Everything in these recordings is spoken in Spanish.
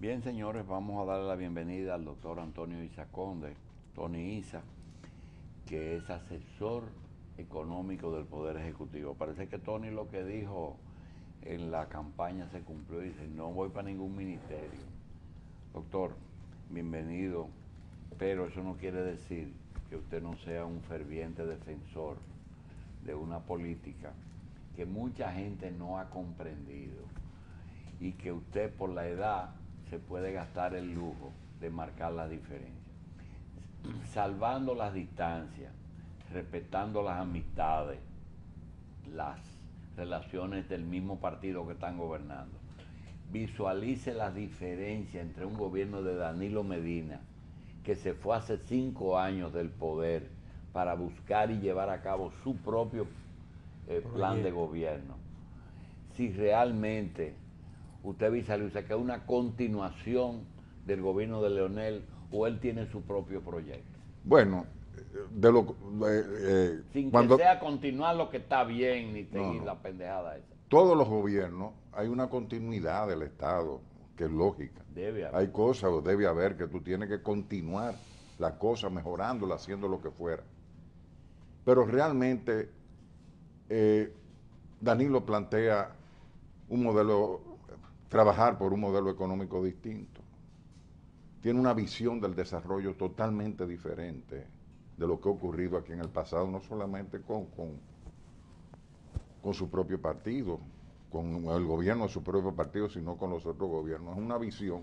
Bien, señores, vamos a darle la bienvenida al doctor Antonio Isaconde, Tony Isa, que es asesor económico del Poder Ejecutivo. Parece que Tony lo que dijo en la campaña se cumplió y dice, no voy para ningún ministerio. Doctor, bienvenido, pero eso no quiere decir que usted no sea un ferviente defensor de una política que mucha gente no ha comprendido y que usted por la edad se puede gastar el lujo de marcar las diferencias. Salvando las distancias, respetando las amistades, las relaciones del mismo partido que están gobernando. Visualice las diferencias entre un gobierno de Danilo Medina, que se fue hace cinco años del poder para buscar y llevar a cabo su propio eh, plan de gobierno. Si realmente usted avisa, Luisa, que es una continuación del gobierno de Leonel o él tiene su propio proyecto. Bueno, de lo, eh, eh, sin cuando, que sea continuar lo que está bien ni la pendejada esa. Todos los gobiernos hay una continuidad del Estado que es lógica. Debe haber. Hay cosas o debe haber que tú tienes que continuar la cosa mejorándola, haciendo lo que fuera. Pero realmente eh, Danilo plantea un modelo trabajar por un modelo económico distinto. Tiene una visión del desarrollo totalmente diferente de lo que ha ocurrido aquí en el pasado, no solamente con, con, con su propio partido, con el gobierno de su propio partido, sino con los otros gobiernos. Es una visión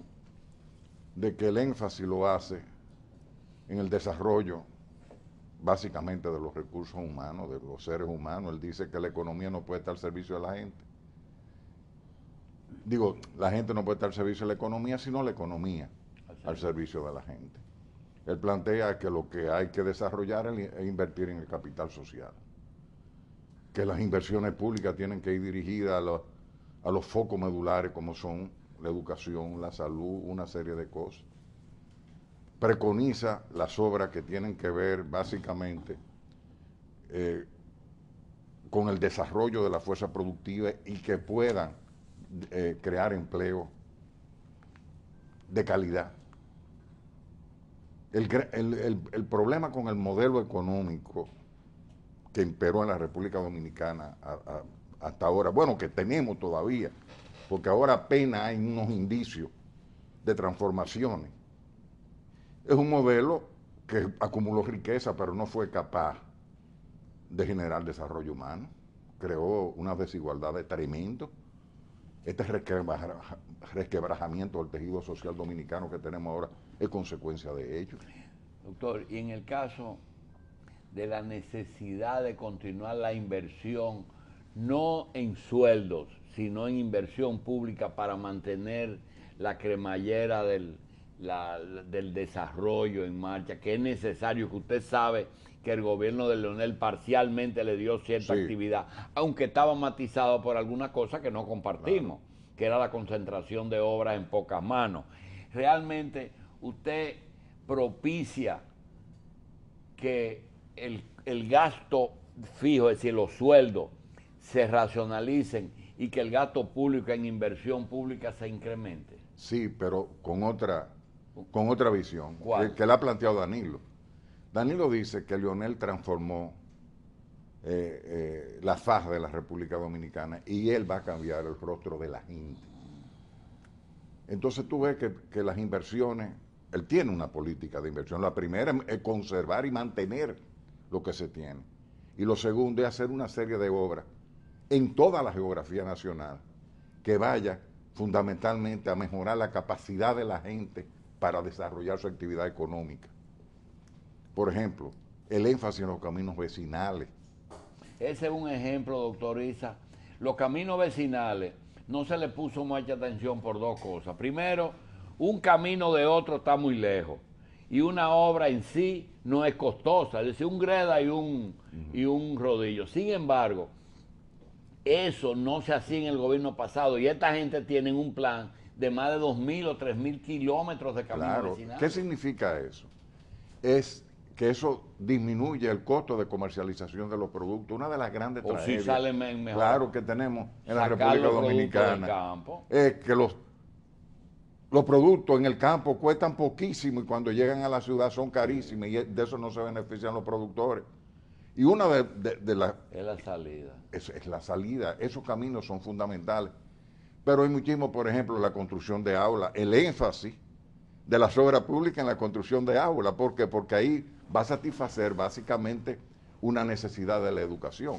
de que el énfasis lo hace en el desarrollo básicamente de los recursos humanos, de los seres humanos. Él dice que la economía no puede estar al servicio de la gente digo, la gente no puede estar al servicio de la economía, sino la economía al, servicio de la gente. Él plantea que lo que hay que desarrollar es invertir en el capital social, que las inversiones públicas tienen que ir dirigidas a los, focos medulares como son la educación, la salud, una serie de cosas. Preconiza las obras que tienen que ver básicamente eh, con el desarrollo de la fuerza productiva y que puedan eh, crear empleo de calidad. El, problema con el modelo económico que imperó en la República Dominicana hasta ahora, bueno, que tenemos todavía, porque ahora apenas hay unos indicios de transformaciones, es un modelo que acumuló riqueza, pero no fue capaz de generar desarrollo humano, creó unas desigualdades tremendas este resquebrajamiento del tejido social dominicano que tenemos ahora es consecuencia de ello. Doctor, y en el caso de la necesidad de continuar la inversión, no en sueldos, sino en inversión pública para mantener la cremallera del, desarrollo en marcha, que es necesario, que usted sabe que el gobierno de Leonel parcialmente le dio cierta actividad, aunque estaba matizado por alguna cosa que no compartimos, que era la concentración de obras en pocas manos. Realmente usted propicia que el, gasto fijo, es decir, los sueldos, se racionalicen y que el gasto público en inversión pública se incremente. Sí, pero con otra, con otra visión, que, que la ha planteado Danilo Danilo dice que Lionel transformó eh, eh, la faz de la República Dominicana y él va a cambiar el rostro de la gente. Entonces tú ves que, que las inversiones, él tiene una política de inversión. La primera es conservar y mantener lo que se tiene. Y lo segundo es hacer una serie de obras en toda la geografía nacional que vaya fundamentalmente a mejorar la capacidad de la gente para desarrollar su actividad económica. Por ejemplo, el énfasis en los caminos vecinales. Ese es un ejemplo, doctor Isa. Los caminos vecinales no se le puso mucha atención por dos cosas. Primero, un camino de otro está muy lejos y una obra en sí no es costosa, es decir, un greda y un, y un rodillo. Sin embargo, eso no se hacía en el gobierno pasado y esta gente tiene un plan de más de 2.000 o 3.000 kilómetros de camino vecinales. ¿Qué significa eso? Es que eso disminuye el costo de comercialización de los productos. Una de las grandes tragedias, claro, que tenemos en la República Dominicana es que los, los productos en el campo cuestan poquísimo y cuando llegan a la ciudad son carísimos y de eso no se benefician los productores. Y una de, las... Es la salida. Es, la salida. Esos caminos son fundamentales. Pero hay muchísimo, por ejemplo, la construcción de aulas, el énfasis de las obras pública en la construcción de aulas. ¿Por qué? Porque ahí va a satisfacer básicamente una necesidad de la educación.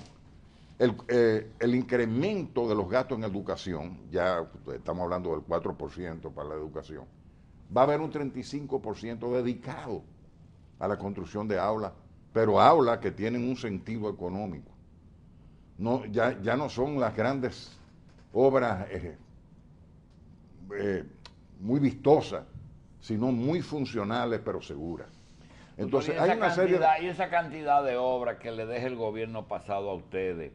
Eh, el, incremento de los gastos en educación, ya estamos hablando del 4% para la educación, va a haber un 35% dedicado a la construcción de aulas, pero aulas que tienen un sentido económico. No, ya, no son las grandes obras eh, eh, muy vistosas, sino muy funcionales pero seguras. Entonces, hay una serie. esa cantidad de obras que le deja el gobierno pasado a ustedes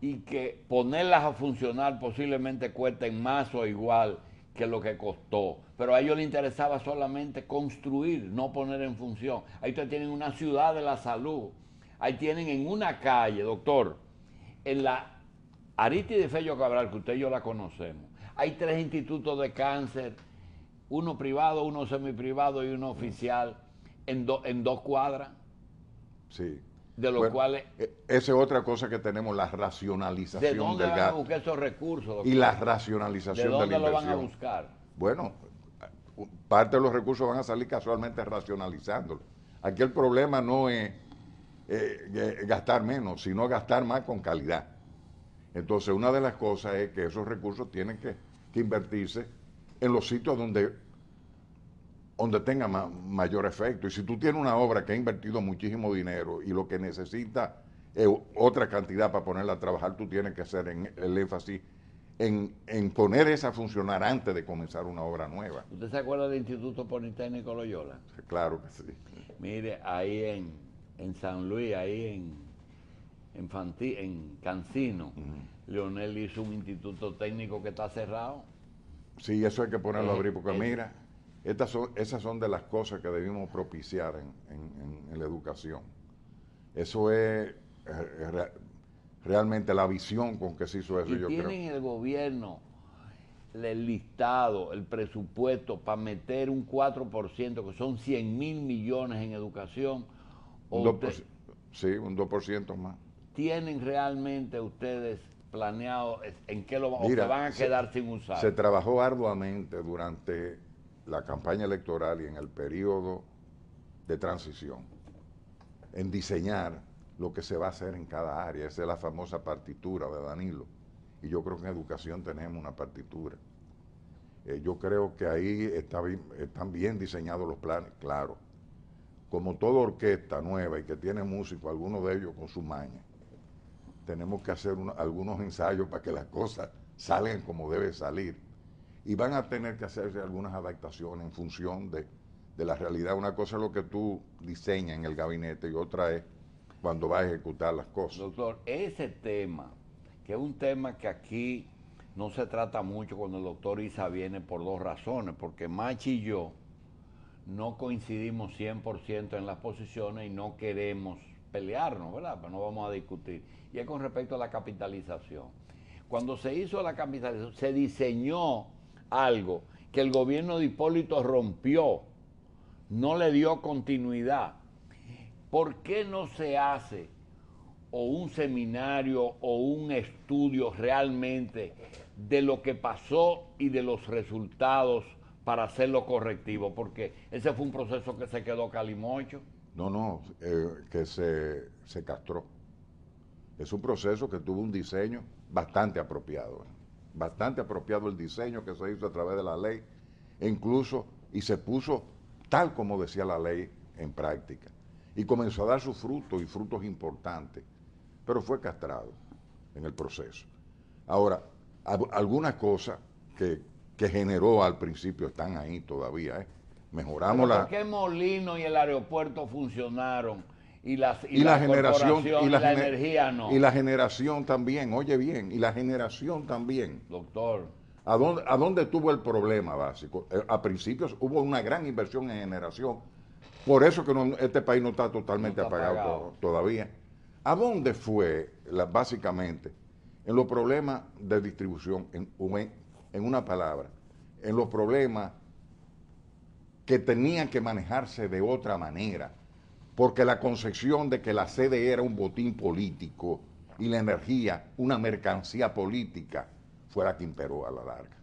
y que ponerlas a funcionar posiblemente cuesten más o igual que lo que costó. Pero a ellos les interesaba solamente construir, no poner en función. Ahí ustedes tienen una ciudad de la salud. Ahí tienen en una calle, doctor, en la Ariti de Fello Cabral, que usted y yo la conocemos. Hay tres institutos de cáncer, uno privado, uno semiprivado y uno oficial en, dos cuadras. Sí. De los cuales. E, esa es otra cosa que tenemos, la racionalización del gasto. ¿De dónde van a buscar esos recursos? Y la racionalización de, dónde de lo van a buscar? Bueno, parte de los recursos van a salir casualmente racionalizándolo. Aquí el problema no es eh, eh, gastar menos, sino gastar más con calidad. Entonces, una de las cosas es que esos recursos tienen que, que invertirse en los sitios donde donde tenga mayor efecto. Y si tú tienes una obra que ha invertido muchísimo dinero y lo que necesita es otra cantidad para ponerla a trabajar, tú tienes que hacer el énfasis en, poner esa a funcionar antes de comenzar una obra nueva. ¿Usted se acuerda del Instituto Politécnico Loyola? Claro que sí. Mire, ahí en, San Luis, ahí en, en, en Cancino, Leonel hizo un instituto técnico que está cerrado. Sí, eso hay que ponerlo a abrir, porque eh, eh, mira, esas son de las cosas que debimos propiciar en, la educación. Eso es eh, realmente la visión con que se hizo eso. Y tienen el gobierno el listado, el presupuesto para meter un 4%, que son 100 mil millones en educación. Un 2%, sí, un 2% más. ¿Tienen realmente ustedes planeado en qué lo o van a quedar sin usar? Se trabajó arduamente durante la campaña electoral y en el periodo de transición, en diseñar lo que se va a hacer en cada área. Esa es la famosa partitura de Danilo. Y yo creo que en educación tenemos una partitura. Eh, yo creo que ahí están bien diseñados los planes, claro. Como toda orquesta nueva y que tiene músicos, algunos de ellos con su maña, tenemos que hacer algunos ensayos para que las cosas salgan como debe salir y van a tener que hacerse algunas adaptaciones en función de, la realidad. Una cosa es lo que tú diseñas en el gabinete y otra es cuando vas a ejecutar las cosas. Doctor, ese tema, que es un tema que aquí no se trata mucho cuando el doctor Isa viene por dos razones, porque Machi y yo no coincidimos 100% en las posiciones y no queremos pelearnos, ¿verdad? Pero no vamos a discutir. Y es con respecto a la capitalización. Cuando se hizo la capitalización, se diseñó algo que el gobierno de Hipólito rompió, no le dio continuidad. ¿Por qué no se hace o un seminario o un estudio realmente de lo que pasó y de los resultados para hacerlo correctivo? Porque ese fue un proceso que se quedó calimocho. No, no, eh, que se, se castró. Es un proceso que tuvo un diseño bastante apropiado bastante apropiado el diseño que se hizo a través de la ley, incluso, y se puso tal como decía la ley en práctica. Y comenzó a dar sus frutos y frutos importantes, pero fue castrado en el proceso. Ahora, algunas cosas que, generó al principio están ahí todavía. ¿eh? Mejoramos la... ¿Por qué Molino y el aeropuerto funcionaron? y, las, y, la, generación y la, energía no. Y la generación también, oye bien, y la generación también. Doctor. ¿A dónde, ¿A tuvo el problema básico? Eh, a principios hubo una gran inversión en generación. Por eso que este país no está totalmente apagado, todavía. ¿A dónde fue básicamente en los problemas de distribución, en una palabra, en los problemas que tenían que manejarse de otra manera? porque la concepción de que la sede era un botín político y la energía una mercancía política fue la que imperó a la larga.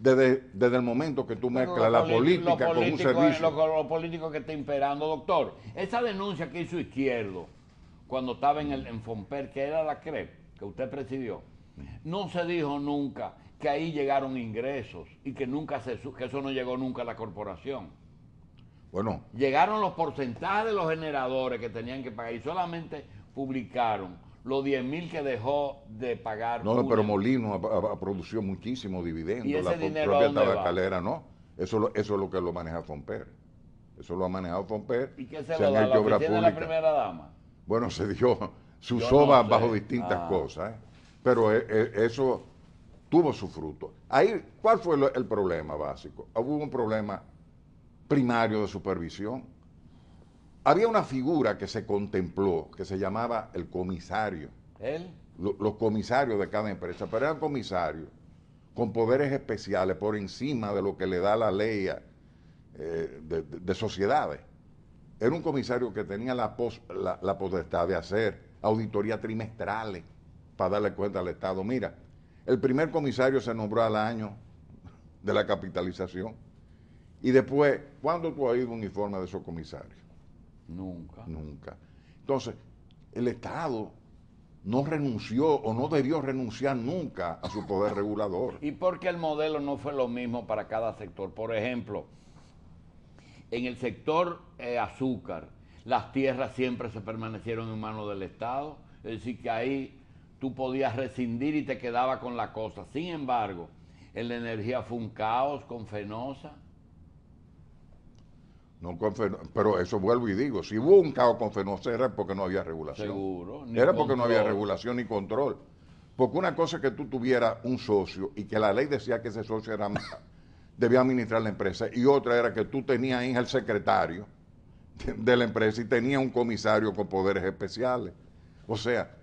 Desde, desde, el momento que tú mezclas la política con un servicio. Lo, lo, político que está imperando, doctor. Esa denuncia que hizo Izquierdo cuando estaba en el en Fomper, que era la CREP, que usted presidió, no se dijo nunca que ahí llegaron ingresos y que nunca se, que eso no llegó nunca a la corporación. Bueno. Llegaron los porcentajes de los generadores que tenían que pagar y solamente publicaron los 10 mil que dejó de pagar. No, pero Molino ha, producido muchísimo dividendo. ¿Y ese dinero propia tabacalera no. Eso, es lo que lo maneja Fomper. Eso lo ha manejado Fomper. ¿Y qué se, se a la de la primera dama? Bueno, se dio, su usó bajo distintas ah. cosas. ¿eh? Pero eh, eh, eso tuvo su fruto. Ahí, ¿cuál fue el problema básico? Hubo un problema primario de supervisión. Había una figura que se contempló, que se llamaba el comisario. ¿El? los comisarios de cada empresa, pero eran comisarios con poderes especiales por encima de lo que le da la ley eh, de, sociedades. Era un comisario que tenía la, la, la potestad de hacer auditorías trimestrales para darle cuenta al Estado. Mira, el primer comisario se nombró al año de la capitalización. Y después, ¿cuándo tú has ido un informe de esos comisarios? Nunca. Nunca. Entonces, el Estado no renunció o no debió renunciar nunca a su poder regulador. ¿Y por qué el modelo no fue lo mismo para cada sector? Por ejemplo, en el sector eh, azúcar, las tierras siempre se permanecieron en manos del Estado, es decir, que ahí tú podías rescindir y te quedaba con la cosa. Sin embargo, en la energía fue un caos con Fenosa, no pero eso vuelvo y digo, si hubo un caos con Fenosa era porque no había regulación. Seguro. era porque no había regulación ni control. Porque una cosa es que tú tuvieras un socio y que la ley decía que ese socio era, debía administrar la empresa y otra era que tú tenías ahí el secretario de la empresa y tenías un comisario con poderes especiales. O sea,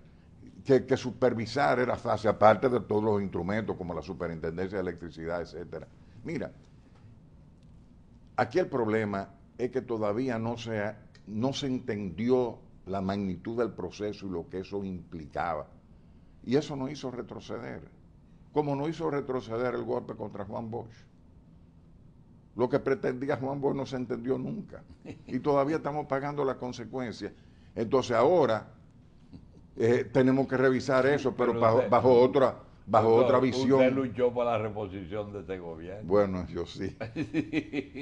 que, que supervisar era fácil, aparte de todos los instrumentos como la superintendencia de electricidad, etcétera. Mira, aquí el problema es que todavía no se, no se entendió la magnitud del proceso y lo que eso implicaba. Y eso no hizo retroceder, como no hizo retroceder el golpe contra Juan Bosch. Lo que pretendía Juan Bosch no se entendió nunca. Y todavía estamos pagando las consecuencias. Entonces ahora eh, tenemos que revisar eso, pero, bajo otra bajo otra visión. Usted luchó por la reposición de este gobierno. Bueno, yo sí.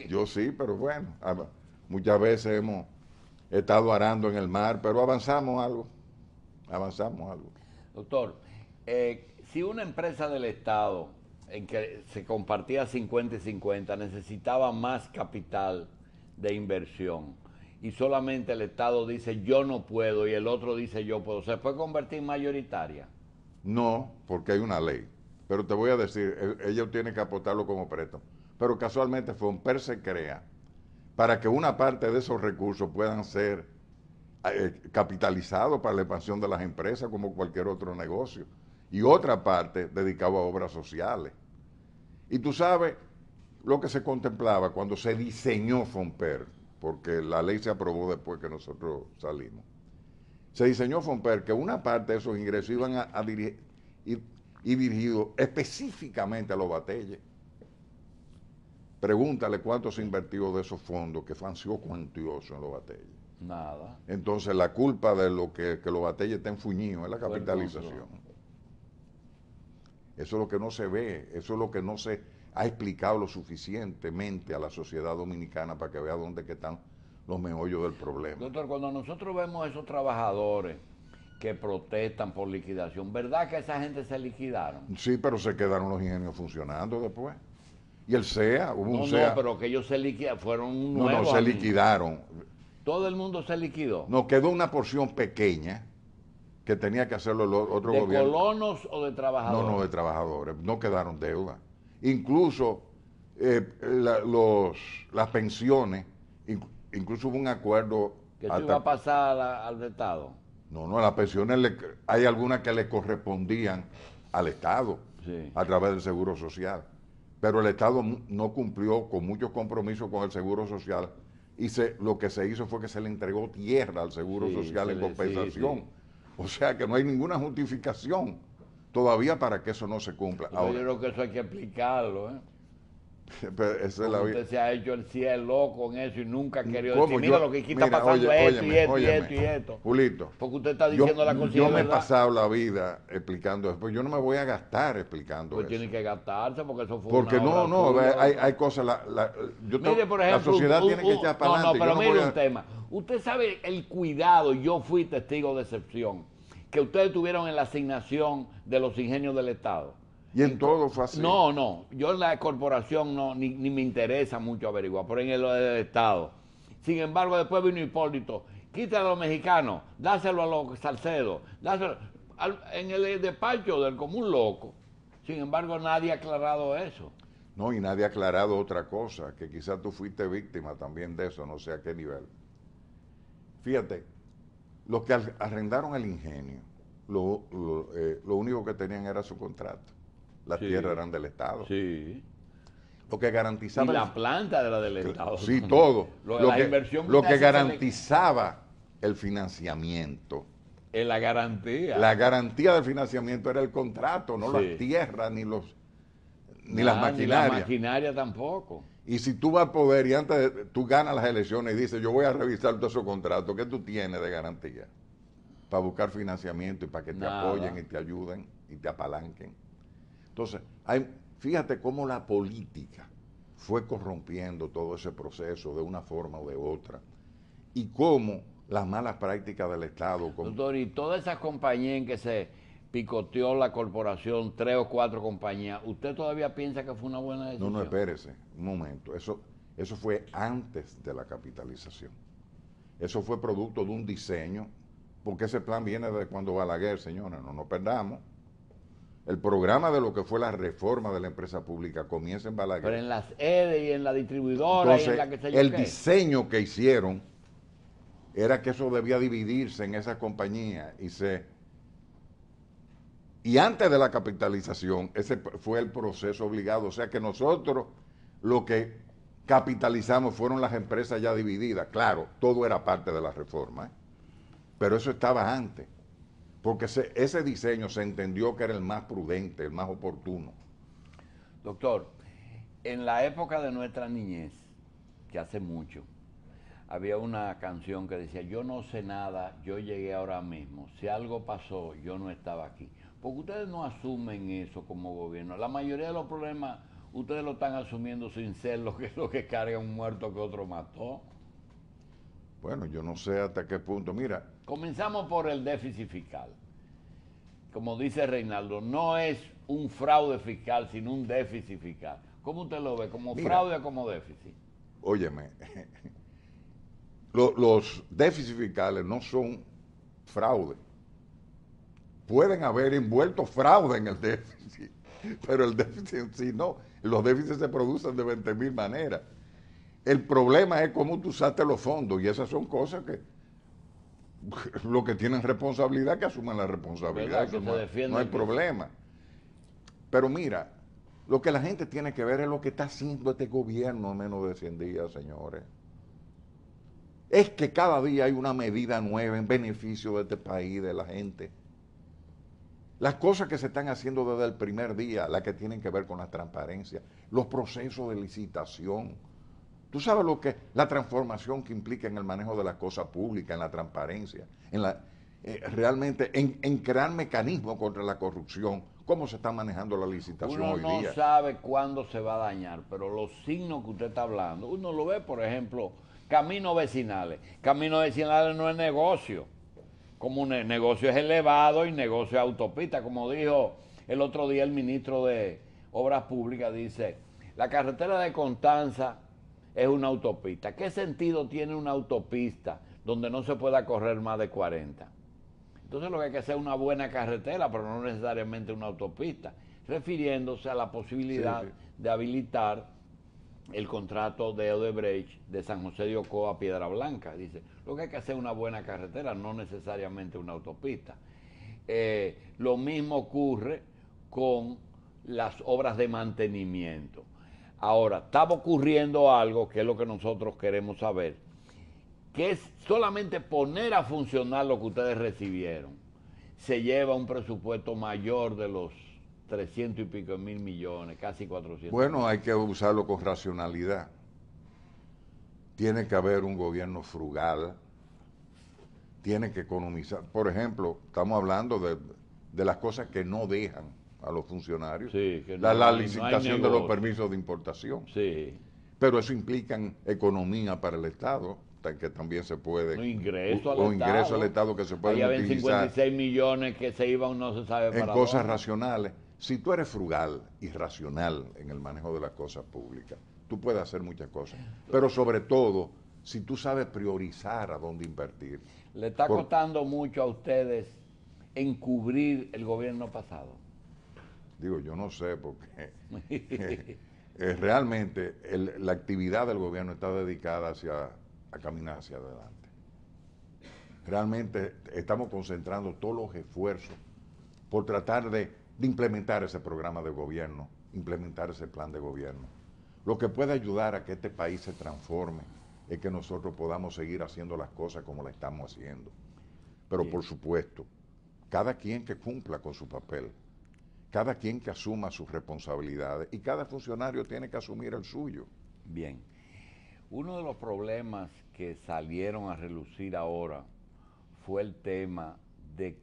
yo sí, pero bueno, ah, muchas veces hemos estado arando en el mar, pero avanzamos algo. Avanzamos algo. Doctor, eh, si una empresa del Estado en que se compartía 50 y 50 necesitaba más capital de inversión y solamente el Estado dice yo no puedo y el otro dice yo puedo, ¿se puede convertir en mayoritaria? No, porque hay una ley. Pero te voy a decir, ella tiene que aportarlo como preto. Pero casualmente Fomper se crea para que una parte de esos recursos puedan ser eh, eh, capitalizados para la expansión de las empresas como cualquier otro negocio. Y otra parte dedicado a obras sociales. Y tú sabes lo que se contemplaba cuando se diseñó Fomper, porque la ley se aprobó después que nosotros salimos se diseñó FOMPER que una parte de esos ingresos iban a, ir y, dirigidos específicamente a los batelles. Pregúntale cuánto se invertió de esos fondos que fue cuantioso cuantiosos en los batelles. Nada. Entonces la culpa de lo que, que los batelles estén fuñidos es la capitalización. Eso es lo que no se ve, eso es lo que no se ha explicado lo suficientemente a la sociedad dominicana para que vea dónde que están los meollos del problema. Doctor, cuando nosotros vemos a esos trabajadores que protestan por liquidación, ¿verdad que esa gente se liquidaron? Sí, pero se quedaron los ingenios funcionando después. Y el CEA, hubo un CEA. No, e pero que ellos se liquidaron, fueron No, no, se liquidaron. Todo el mundo se liquidó. No, quedó una porción pequeña que tenía que hacerlo el otro gobierno. ¿De colonos o de trabajadores? No, no, de trabajadores. No quedaron deuda. Incluso eh, los, las pensiones, incluso hubo un acuerdo. ¿Que iba a pasar al Estado? No, no, las pensiones hay algunas que le correspondían al Estado a través del Seguro Social. Pero el Estado no cumplió con muchos compromisos con el Seguro Social y se, lo que se hizo fue que se le entregó tierra al Seguro Social en compensación. o sea que no hay ninguna justificación todavía para que eso no se cumpla. Ahora, yo creo que eso hay que explicarlo. ¿eh? Pero eso es la Usted se ha hecho el cielo loco en eso y nunca ha querido decir, mira lo que aquí está pasando esto, y esto, y esto y esto Julito. Porque usted está diciendo la cosa. Yo me he pasado la vida explicando eso, pues yo no me voy a gastar explicando eso. Pues tiene que gastarse porque eso fue Porque no, no, hay, hay cosas, la, la la sociedad tiene que echar para adelante. No, no, pero mire un tema. Usted sabe el cuidado, yo fui testigo de excepción, que ustedes tuvieron en la asignación de los ingenios del Estado y en todo fue así. No, no. Yo en la corporación no, ni, me interesa mucho averiguar, pero en el, del Estado. Sin embargo, después vino Hipólito. Quítale a los mexicanos, dáselo a los Salcedo. dáselo. en el despacho del común loco. Sin embargo, nadie ha aclarado eso. No, y nadie ha aclarado otra cosa, que quizás tú fuiste víctima también de eso, no sé a qué nivel. Fíjate, los que arrendaron el ingenio, eh, lo único que tenían era su contrato las tierras eran del Estado. Sí. Lo que garantizaba. Y la planta era del Estado. Sí, todo. lo, que, garantizaba el financiamiento. Eh, la garantía. La garantía del financiamiento era el contrato, no las tierras ni los ni las maquinarias. Ni la maquinaria tampoco. Y si tú vas a poder y antes tú ganas las elecciones y dices, yo voy a revisar todo esos contrato, ¿qué tú tienes de garantía? Para buscar financiamiento y para que te apoyen y te ayuden y te apalanquen. Entonces, fíjate cómo la política fue corrompiendo todo ese proceso de una forma o de otra y cómo las malas prácticas del Estado. Doctor, y todas esas compañías en que se picoteó la corporación, tres o cuatro compañías, ¿usted todavía piensa que fue una buena decisión? No, no, espérese, un momento. Eso, eso fue antes de la capitalización. Eso fue producto de un diseño, porque ese plan viene de cuando va la guerra, señores, no nos perdamos. El programa de lo que fue la reforma de la empresa pública comienza en Balaguer. Pero en las EDE y en la distribuidora y la que se El diseño que hicieron era que eso debía dividirse en esa compañía y se y antes de la capitalización ese fue el proceso obligado, o sea que nosotros lo que capitalizamos fueron las empresas ya divididas, claro, todo era parte de la reforma, ¿eh? pero eso estaba antes porque ese diseño se entendió que era el más prudente, el más oportuno. Doctor, en la época de nuestra niñez, que hace mucho, había una canción que decía, yo no sé nada, yo llegué ahora mismo, si algo pasó, yo no estaba aquí. Porque ustedes no asumen eso como gobierno. La mayoría de los problemas ustedes lo están asumiendo sin ser lo que es lo que carga un muerto que otro mató. Bueno, yo no sé hasta qué punto. Mira, Comenzamos por el déficit fiscal. Como dice Reinaldo, no es un fraude fiscal, sino un déficit fiscal. ¿Cómo usted lo ve? ¿Como fraude o como déficit? Óyeme, los déficits fiscales no son fraude. Pueden haber envuelto fraude en el déficit, pero el déficit en sí no. Los déficits se producen de 20 mil maneras. El problema es cómo tú usaste los fondos y esas son cosas que los que tienen responsabilidad que asuman la responsabilidad. no, no, hay problema. Pero mira, lo que la gente tiene que ver es lo que está haciendo este gobierno en menos de 100 días, señores. Es que cada día hay una medida nueva en beneficio de este país, de la gente. Las cosas que se están haciendo desde el primer día, las que tienen que ver con la transparencia, los procesos de licitación, Tú sabes lo que la transformación que implica en el manejo de las cosas públicas, en la transparencia, en la eh, realmente en, crear mecanismos contra la corrupción, cómo se está manejando la licitación hoy día. Uno no sabe cuándo se va a dañar, pero los signos que usted está hablando, uno lo ve, por ejemplo, caminos vecinales. Caminos vecinales no es negocio. Como un negocio es elevado y negocio es autopista, como dijo el otro día el ministro de Obras Públicas, dice, la carretera de Constanza es una autopista. ¿Qué sentido tiene una autopista donde no se pueda correr más de 40? Entonces lo que hay que hacer es una buena carretera, pero no necesariamente una autopista, refiriéndose a la posibilidad de habilitar el contrato de Odebrecht de San José de Ocoa a Piedra Blanca. Dice, lo que hay que hacer es una buena carretera, no necesariamente una autopista. Eh, lo mismo ocurre con las obras de mantenimiento. Ahora, estaba ocurriendo algo que es lo que nosotros queremos saber, que es solamente poner a funcionar lo que ustedes recibieron. Se lleva un presupuesto mayor de los 300 y pico mil millones, casi 400. Bueno, hay que usarlo con racionalidad. Tiene que haber un gobierno frugal, tiene que economizar. Por ejemplo, estamos hablando de, de las cosas que no dejan a los funcionarios, la, licitación de los permisos de importación. Pero eso implica economía para el Estado, que también se puede... ingreso o, ingreso al Estado que se puede utilizar. 56 millones que se iban, no se sabe En cosas racionales. Si tú eres frugal y racional en el manejo de las cosas públicas, tú puedes hacer muchas cosas. Pero sobre todo, si tú sabes priorizar a dónde invertir. Le está costando mucho a ustedes encubrir el gobierno pasado. Digo, yo no sé porque eh, realmente la actividad del gobierno está dedicada a caminar hacia adelante. Realmente estamos concentrando todos los esfuerzos por tratar de, implementar ese programa de gobierno, implementar ese plan de gobierno. Lo que puede ayudar a que este país se transforme es que nosotros podamos seguir haciendo las cosas como las estamos haciendo. Pero por supuesto, cada quien que cumpla con su papel. Cada quien que asuma sus responsabilidades y cada funcionario tiene que asumir el suyo. Bien. Uno de los problemas que salieron a relucir ahora fue el tema de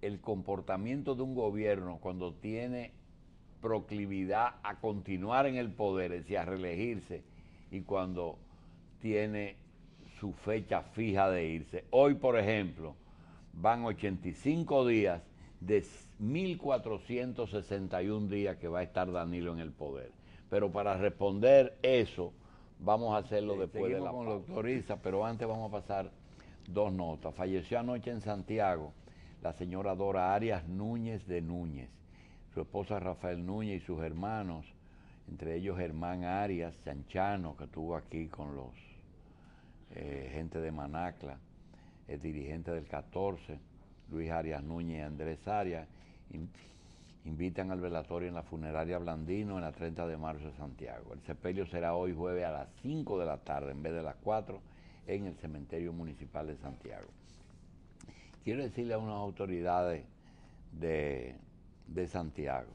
el comportamiento de un gobierno cuando tiene proclividad a continuar en el poder, es decir, a reelegirse, y cuando tiene su fecha fija de irse. Hoy, por ejemplo, van 85 días de 1.461 días que va a estar Danilo en el poder. Pero para responder eso, vamos a hacerlo después de la con pero antes vamos a pasar dos notas. Falleció anoche en Santiago la señora Dora Arias Núñez de Núñez, su esposa Rafael Núñez y sus hermanos, entre ellos Germán Arias Chanchano, que estuvo aquí con los eh, gente de Manacla, el dirigente del 14 Luis Arias Núñez y Andrés Arias, invitan al velatorio en la funeraria Blandino en la 30 de marzo de Santiago. El sepelio será hoy jueves a las 5 de la tarde en vez de las 4 en el cementerio municipal de Santiago. Quiero decirle a unas autoridades de, Santiago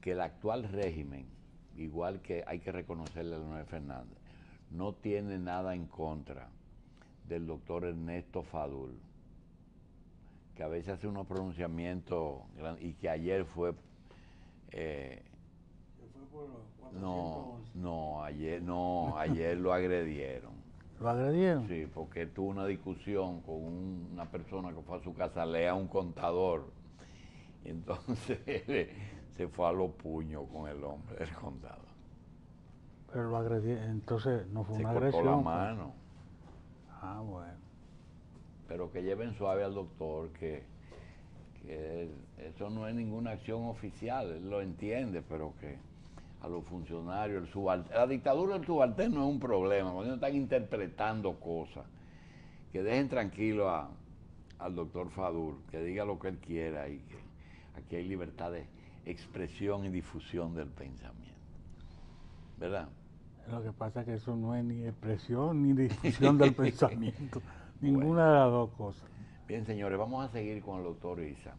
que el actual régimen, igual que hay que reconocerle a Leonel Fernández, no tiene nada en contra del doctor Ernesto Fadul, que a veces hace unos pronunciamientos y que ayer fue... Eh, fue por No, no, ayer, no, ayer lo agredieron. ¿Lo agredieron? Sí, porque tuvo una discusión con una persona que fue a su casa, lea un contador. Y entonces se fue a los puños con el hombre del contador. Pero lo agredieron, entonces no fue se cortó la mano. Ah, bueno pero que lleven suave al doctor, que, eso no es ninguna acción oficial, él lo entiende, pero que a los funcionarios, el subalterno, la dictadura del subalterno es un problema, cuando están interpretando cosas, que dejen tranquilo a, al doctor Fadur, que diga lo que él quiera y que aquí hay libertad de expresión y difusión del pensamiento, ¿verdad? Lo que pasa es que eso no es ni expresión ni difusión del pensamiento. Ninguna de las dos cosas. Bien, señores, vamos a seguir con el doctor Isa.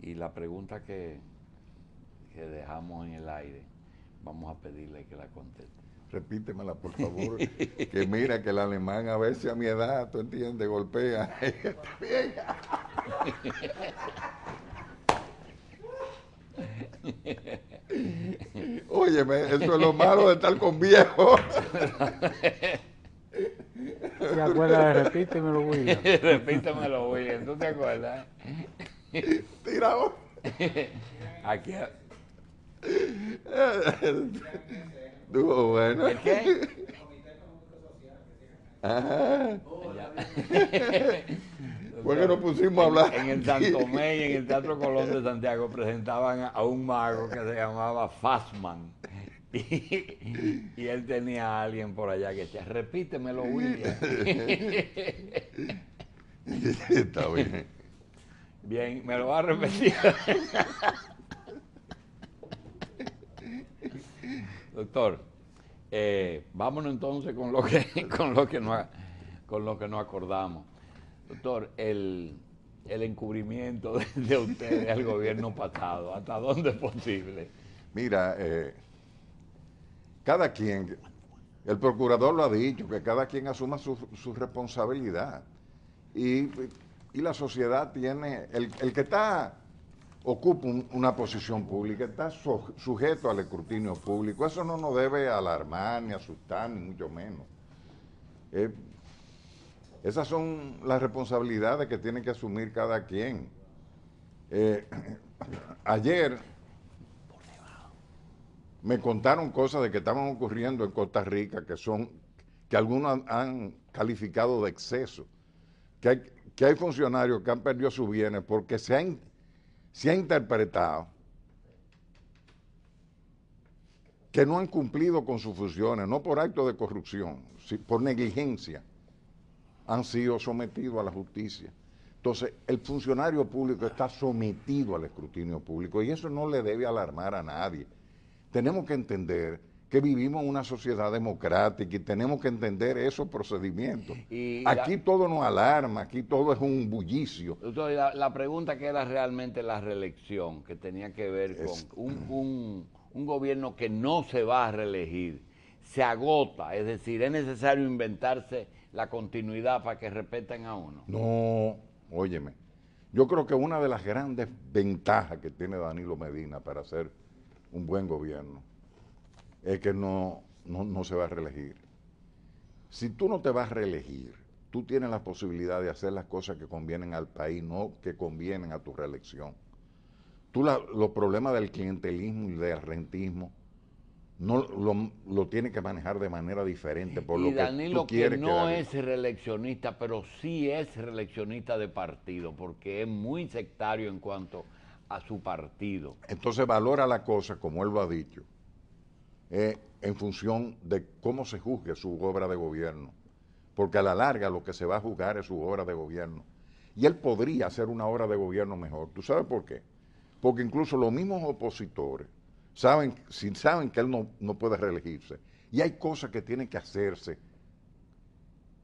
Y la pregunta que, que dejamos en el aire, vamos a pedirle que la conteste repítemela por favor, que mira que el alemán a veces a mi edad, tú entiendes, golpea. Está bien. Óyeme, eso es lo malo de estar con viejos. ¿Te acuerdas de repítemelo, William? repítemelo, William, ¿tú te acuerdas? Tiramos. Aquí. Estuvo bueno. ¿El qué? Ajá. Fue nos pusimos a hablar. En, en el Santo Mé y en el Teatro Colón de Santiago presentaban a un mago que se llamaba Fassman Y, él tenía a alguien por allá que decía, repítemelo, William. Está bien. Bien, me lo va a repetir. Doctor, eh, vámonos entonces con lo que, con lo que, no, con lo que no acordamos. Doctor, el, el encubrimiento de, usted ustedes al gobierno pasado, ¿hasta dónde es posible? Mira, eh, cada quien, el procurador lo ha dicho, que cada quien asuma su, responsabilidad. Y, la sociedad tiene, el, que está, ocupa una posición pública, está sujeto al escrutinio público. Eso no nos debe alarmar, ni asustar, ni mucho menos. Eh, esas son las responsabilidades que tiene que asumir cada quien. Eh, ayer me contaron cosas de que estaban ocurriendo en Costa Rica que son, que algunos han, calificado de exceso, que hay, que hay funcionarios que han perdido sus bienes porque se se ha interpretado que no han cumplido con sus funciones, no por acto de corrupción, por negligencia, han sido sometidos a la justicia. Entonces, el funcionario público está sometido al escrutinio público y eso no le debe alarmar a nadie tenemos que entender que vivimos en una sociedad democrática y tenemos que entender esos procedimientos. aquí todo nos alarma, aquí todo es un bullicio. la, pregunta que era realmente la reelección, que tenía que ver con un, un, gobierno que no se va a reelegir, se agota, es decir, es necesario inventarse la continuidad para que respeten a uno. No, óyeme, yo creo que una de las grandes ventajas que tiene Danilo Medina para ser un buen gobierno es que no, no, se va a reelegir. Si tú no te vas a reelegir, tú tienes la posibilidad de hacer las cosas que convienen al país, no que convienen a tu reelección. Tú los problemas del clientelismo y del rentismo no lo, lo tienes que manejar de manera diferente por lo que tú quieres no es reeleccionista, pero sí es reeleccionista de partido, porque es muy sectario en cuanto a su partido. Entonces valora la cosa, como él lo ha dicho, eh, en función de cómo se juzgue su obra de gobierno, porque a la larga lo que se va a juzgar es su obra de gobierno. Y él podría hacer una obra de gobierno mejor. ¿Tú sabes por qué? Porque incluso los mismos opositores saben, saben que él no, puede reelegirse. Y hay cosas que tienen que hacerse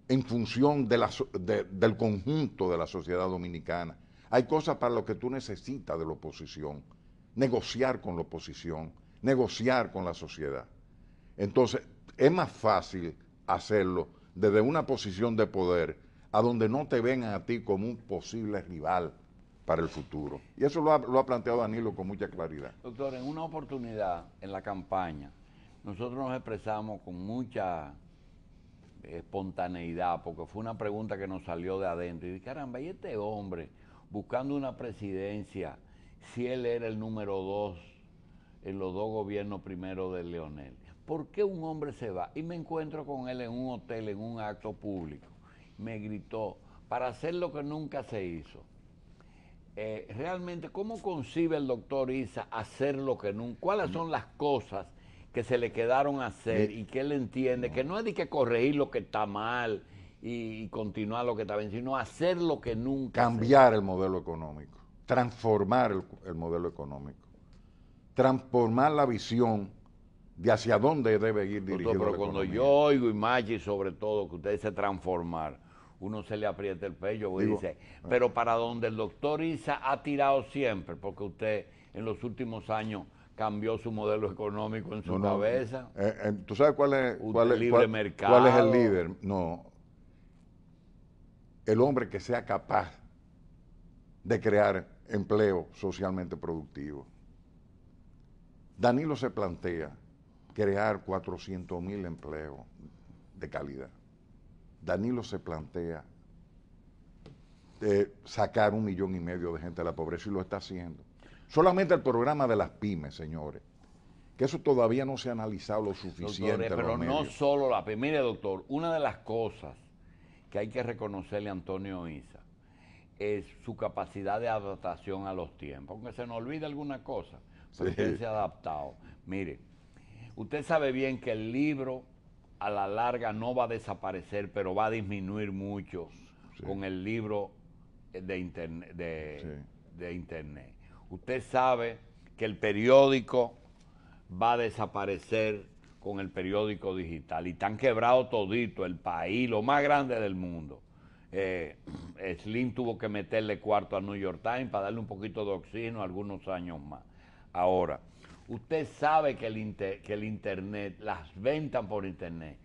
en función del conjunto de la sociedad dominicana hay cosas para lo que tú necesitas de la oposición. Negociar con la oposición, negociar con la sociedad. Entonces, es más fácil hacerlo desde una posición de poder a donde no te vengan a ti como un posible rival para el futuro. Y eso lo ha, planteado Danilo con mucha claridad. Doctor, en una oportunidad en la campaña, nosotros nos expresamos con mucha eh, espontaneidad, porque fue una pregunta que nos salió de adentro. Y dije, caramba, ¿y este hombre? buscando una presidencia, si él era el número dos en los dos gobiernos primero de Leonel. ¿Por qué un hombre se va? Y me encuentro con él en un hotel, en un acto público. Me gritó, para hacer lo que nunca se hizo. Eh, realmente, ¿cómo concibe el doctor Isa hacer lo que nunca? ¿Cuáles son las cosas que se le quedaron a hacer y que él entiende? Que no hay de que corregir lo que está mal y, continuar lo que está bien, sino hacer lo que nunca. Cambiar el modelo económico, transformar el, modelo económico, transformar la visión de hacia dónde debe ir dirigido. Pero, cuando yo oigo y y sobre todo, que usted dice transformar, uno se le aprieta el pecho y dice, ah. pero para donde el doctor Isa ha tirado siempre, porque usted en los últimos años cambió su modelo económico en su cabeza. Eh, eh, ¿Tú sabes cuál es, cuál, libre mercado. cuál es el líder? No, el hombre que sea capaz de crear empleo socialmente productivo. Danilo se plantea crear 400 mil empleos de calidad. Danilo se plantea eh, sacar un millón y medio de gente de la pobreza y lo está haciendo. Solamente el programa de las pymes, señores, que eso todavía no se ha analizado lo suficiente. pero no solo la pymes. Mire, doctor, una de las cosas que hay que reconocerle a Antonio Isa es su capacidad de adaptación a los tiempos. Aunque se nos olvide alguna cosa, pero usted se ha adaptado. Mire, usted sabe bien que el libro a la larga no va a desaparecer, pero va a disminuir mucho con el libro de, de internet. Usted sabe que el periódico va a desaparecer con el periódico digital y están quebrado todito el país, lo más grande del mundo. Eh, Slim tuvo que meterle cuarto al New York Times para darle un poquito de oxígeno algunos años más. Ahora, usted sabe que el, Internet, las ventas por Internet,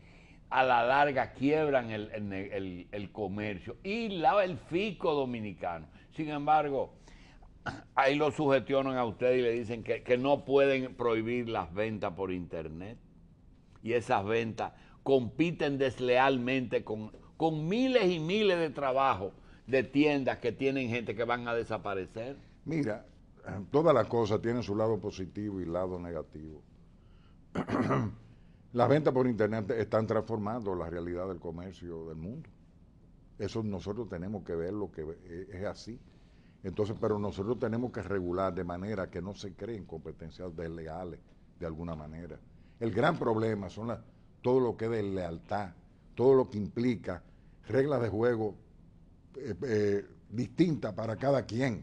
a la larga quiebran el, comercio y la, el fico dominicano. Sin embargo, ahí lo sugestionan a usted y le dicen que no pueden prohibir las ventas por Internet y esas ventas compiten deslealmente con, miles y miles de trabajos de tiendas que tienen gente que van a desaparecer. Mira, todas las cosas tienen su lado positivo y lado negativo. Las ventas por internet están transformando la realidad del comercio del mundo. Eso nosotros tenemos que ver lo que es así. Entonces, pero nosotros tenemos que regular de manera que no se creen competencias desleales de alguna manera. El gran problema son todo lo que es de lealtad, todo lo que implica reglas de juego eh, eh, distintas para cada quien.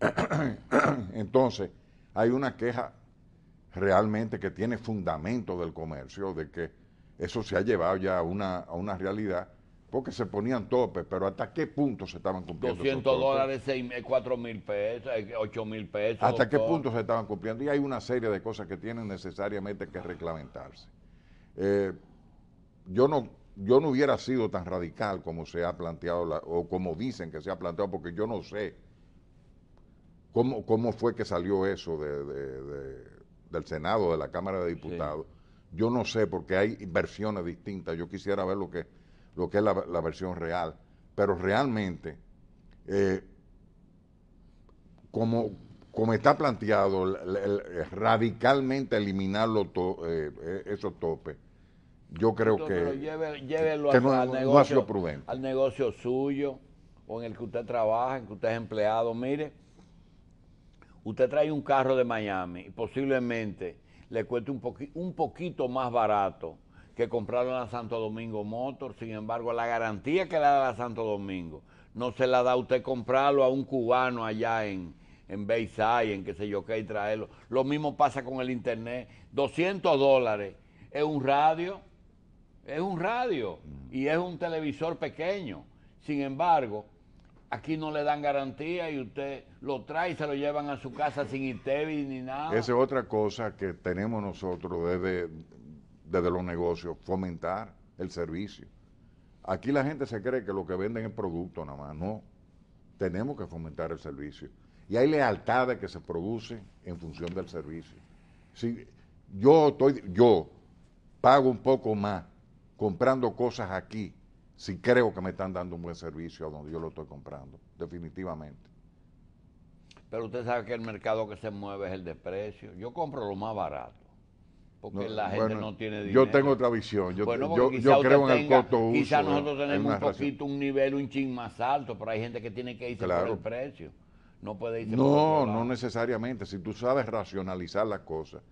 Entonces, hay una queja realmente que tiene fundamento del comercio, de que eso se ha llevado ya a una realidad porque se ponían topes, pero ¿hasta qué punto se estaban cumpliendo? 200 dólares, 4 mil pesos, 8 eh, mil pesos. ¿Hasta qué punto se estaban cumpliendo? Y hay una serie de cosas que tienen necesariamente que reglamentarse. Eh, yo, no, yo no hubiera sido tan radical como se ha planteado, o como dicen que se ha planteado, porque yo no sé cómo, fue que salió eso del Senado, de la Cámara de Diputados. Yo no sé, porque hay versiones distintas. Yo quisiera ver lo que lo que es la, versión real. Pero realmente, eh, como, como está planteado, radicalmente eliminar eh, eh, esos topes, yo creo que, lleve, llévelo al, negocio, al negocio suyo o en el que usted trabaja, en que usted es empleado. Mire, usted trae un carro de Miami y posiblemente le cueste un, poqu un poquito más barato que compraron a Santo Domingo Motor, sin embargo, la garantía que le da a Santo Domingo no se la da a usted comprarlo a un cubano allá en, en en qué sé yo qué, y traerlo. Lo mismo pasa con el Internet. 200 dólares es un radio, es un radio y es un televisor pequeño. Sin embargo, aquí no le dan garantía y usted lo trae y se lo llevan a su casa sin ITV ni nada. Esa es otra cosa que tenemos nosotros desde desde los negocios, fomentar el servicio. Aquí la gente se cree que lo que venden es producto nada más, no. Tenemos que fomentar el servicio. Y hay lealtades que se producen en función del servicio. Si yo, estoy, yo pago un poco más comprando cosas aquí si creo que me están dando un buen servicio a donde yo lo estoy comprando, definitivamente. Pero usted sabe que el mercado que se mueve es el de precios. Yo compro lo más barato porque no, la gente no tiene dinero. Yo tengo otra visión. Yo, creo en el costo uso. quizá nosotros tenemos un poquito, un nivel, un chin más alto, pero hay gente que tiene que irse por el precio. No puede irse no, No, necesariamente. Si tú sabes racionalizar las cosas,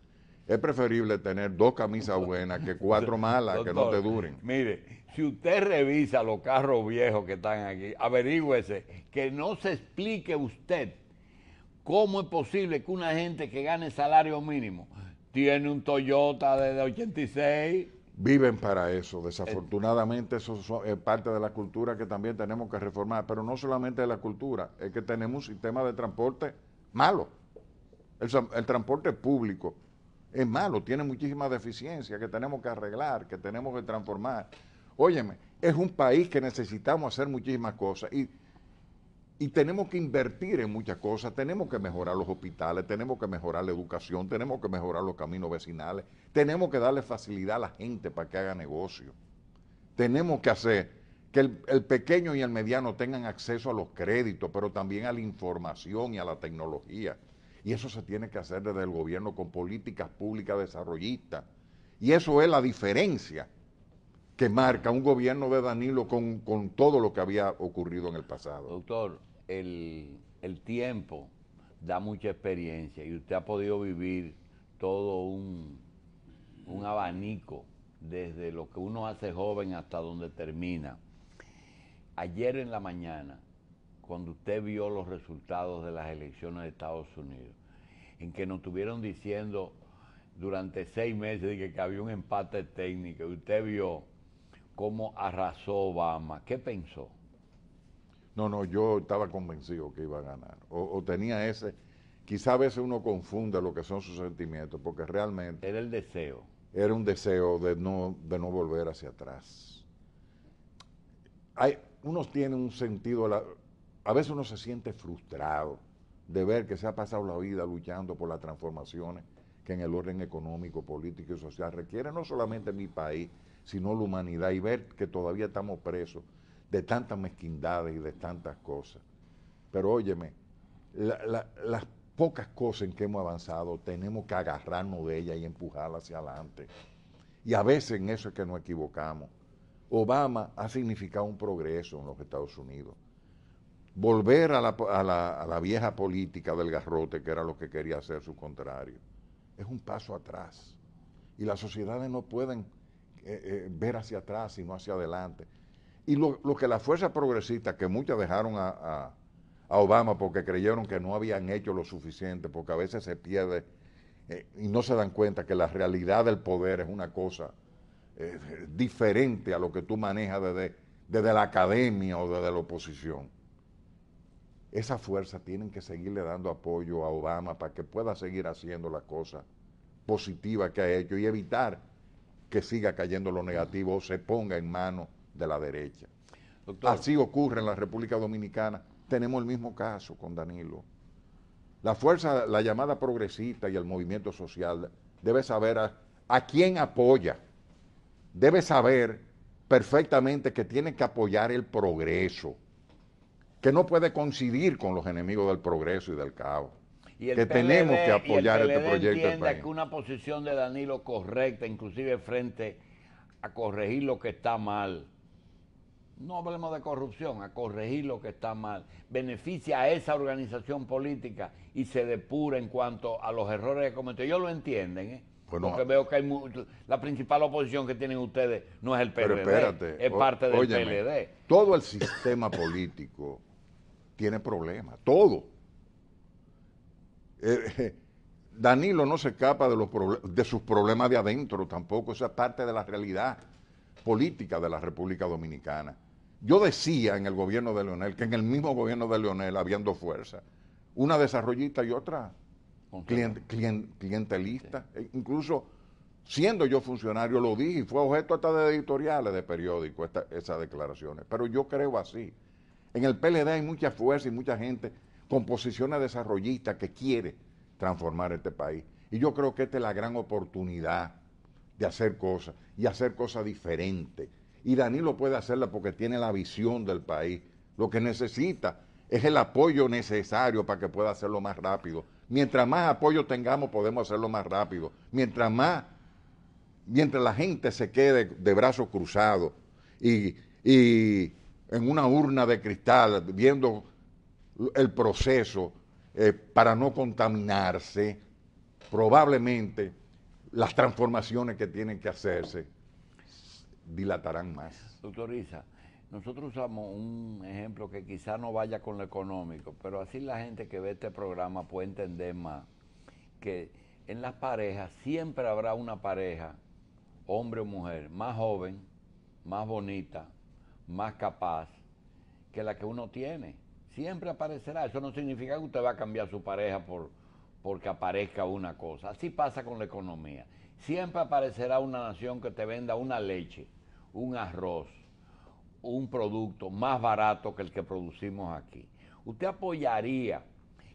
es preferible tener dos camisas buenas que cuatro malas que no te duren. Mire, si usted revisa los carros viejos que están aquí, averígüese que no se explique usted cómo es posible que una gente que gane salario mínimo tiene un Toyota desde 86. Viven para eso, eh, desafortunadamente eso es parte de la cultura que también tenemos que reformar, pero no solamente de la cultura, es que tenemos un sistema de transporte malo. El, el transporte público es malo, tiene muchísimas deficiencias que tenemos que arreglar, que tenemos que transformar. Óyeme, es un país que necesitamos hacer muchísimas cosas y y tenemos que invertir en muchas cosas, tenemos que mejorar los hospitales, tenemos que mejorar la educación, tenemos que mejorar los caminos vecinales, tenemos que darle facilidad a la gente para que haga negocio. Tenemos que hacer que el, pequeño y el mediano tengan acceso a los créditos, pero también a la información y a la tecnología. Y eso se tiene que hacer desde el gobierno con políticas públicas desarrollistas. Y eso es la diferencia que marca un gobierno de Danilo con, con todo lo que había ocurrido en el pasado. Doctor, el, tiempo da mucha experiencia y usted ha podido vivir todo un, abanico desde lo que uno hace joven hasta donde termina. Ayer en la mañana, cuando usted vio los resultados de las elecciones de Estados Unidos, en que nos estuvieron diciendo durante seis meses de que, que había un empate técnico, usted vio cómo arrasó Obama, ¿qué pensó? No, no, yo estaba convencido que iba a ganar. O, tenía ese. Quizá a veces uno confunde lo que son sus sentimientos, porque realmente. Era el deseo. Era un deseo de no, de no volver hacia atrás. Hay, unos tiene un sentido. La, a veces uno se siente frustrado de ver que se ha pasado la vida luchando por las transformaciones que en el orden económico, político y social requiere no solamente mi país, sino la humanidad y ver que todavía estamos presos de tantas mezquindades y de tantas cosas. Pero óyeme, las pocas cosas en que hemos avanzado tenemos que agarrarnos de ellas y empujarlas hacia adelante. Y a veces en eso es que nos equivocamos. Obama ha significado un progreso en los Estados Unidos. Volver a la, vieja política del garrote, que era lo que quería hacer su contrario, es un paso atrás. Y las sociedades no pueden eh, eh, ver hacia atrás, sino hacia adelante. Y lo, que las fuerzas progresistas, que muchas dejaron a, Obama porque creyeron que no habían hecho lo suficiente, porque a veces se pierde eh, y no se dan cuenta que la realidad del poder es una cosa eh, diferente a lo que tú manejas desde, desde la academia o desde la oposición. esa fuerza tienen que seguirle dando apoyo a Obama para que pueda seguir haciendo las cosas positivas que ha hecho y evitar que siga cayendo lo negativo o se ponga en manos de la derecha. Así ocurre en la República Dominicana. Tenemos el mismo caso con Danilo. La fuerza, la llamada progresista y el movimiento social debe saber a, quién apoya. Debe saber perfectamente que tiene que apoyar el progreso, que no puede coincidir con los enemigos del progreso y del caos. que tenemos que apoyar el este proyecto. que una posición de Danilo correcta, inclusive frente a corregir lo que está mal, no hablemos de corrupción, a corregir lo que está mal, beneficia a esa organización política y se depura en cuanto a los errores que cometió. Yo lo entienden, ¿eh? Porque veo que hay la principal oposición que tienen ustedes no es el PLD, es parte del PLD. Todo el sistema político tiene problemas, todo. Eh, eh, Danilo no se escapa de, los de sus problemas de adentro tampoco, esa es parte de la realidad política de la República Dominicana. Yo decía en el gobierno de Leonel que en el mismo gobierno de Leonel habían dos fuerzas, una desarrollista y otra clientelista. E incluso siendo yo funcionario lo dije y fue objeto hasta de editoriales de periódicos esas declaraciones. Pero yo creo así. En el PLD hay mucha fuerza y mucha gente con posiciones desarrollistas que quiere transformar este país. Y yo creo que esta es la gran oportunidad de hacer cosas y hacer cosas diferentes. Y Danilo puede hacerla porque tiene la visión del país. Lo que necesita es el apoyo necesario para que pueda hacerlo más rápido. Mientras más apoyo tengamos, podemos hacerlo más rápido. Mientras más, mientras la gente se quede de brazos cruzados y, en una urna de cristal, viendo el proceso eh, para no contaminarse, probablemente las transformaciones que tienen que hacerse dilatarán más. Doctor nosotros usamos un ejemplo que quizá no vaya con lo económico, pero así la gente que ve este programa puede entender más que en las parejas siempre habrá una pareja, hombre o mujer, más joven, más bonita, más capaz que la que uno tiene. Siempre aparecerá. Eso no significa que usted va a cambiar su pareja por, porque aparezca una cosa. Así pasa con la economía. Siempre aparecerá una nación que te venda una leche, un arroz, un producto más barato que el que producimos aquí. ¿Usted apoyaría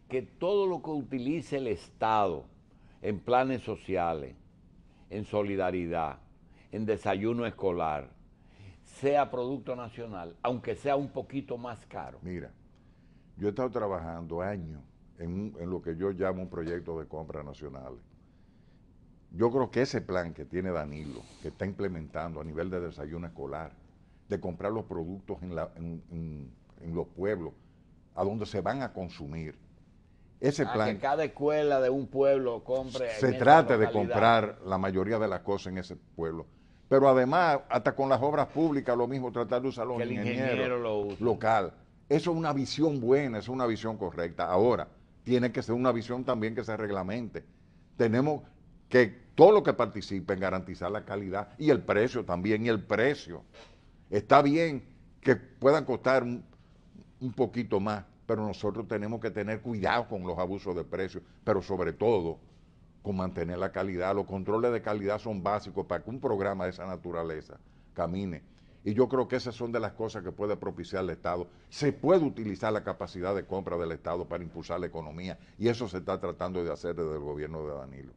que todo lo que utilice el Estado en planes sociales, en solidaridad, en desayuno escolar, sea producto nacional, aunque sea un poquito más caro? Mira, yo he estado trabajando años en, en lo que yo llamo un proyecto de compras nacionales. Yo creo que ese plan que tiene Danilo, que está implementando a nivel de desayuno escolar, de comprar los productos en, la, en, los pueblos, a donde se van a consumir, ese plan... Que cada escuela de un pueblo compre... Se trata de comprar la mayoría de las cosas en ese pueblo. Pero además, hasta con las obras públicas, lo mismo, tratar de usar los local. Eso es una visión buena, es una visión correcta. Ahora, tiene que ser una visión también que se reglamente. Tenemos que todo lo que participe en garantizar la calidad y el precio también, y el precio. Está bien que puedan costar un, un poquito más, pero nosotros tenemos que tener cuidado con los abusos de precio pero sobre todo con mantener la calidad. Los controles de calidad son básicos para que un programa de esa naturaleza camine. Y yo creo que esas son de las cosas que puede propiciar el Estado. Se puede utilizar la capacidad de compra del Estado para impulsar la economía y eso se está tratando de hacer desde el gobierno de Danilo.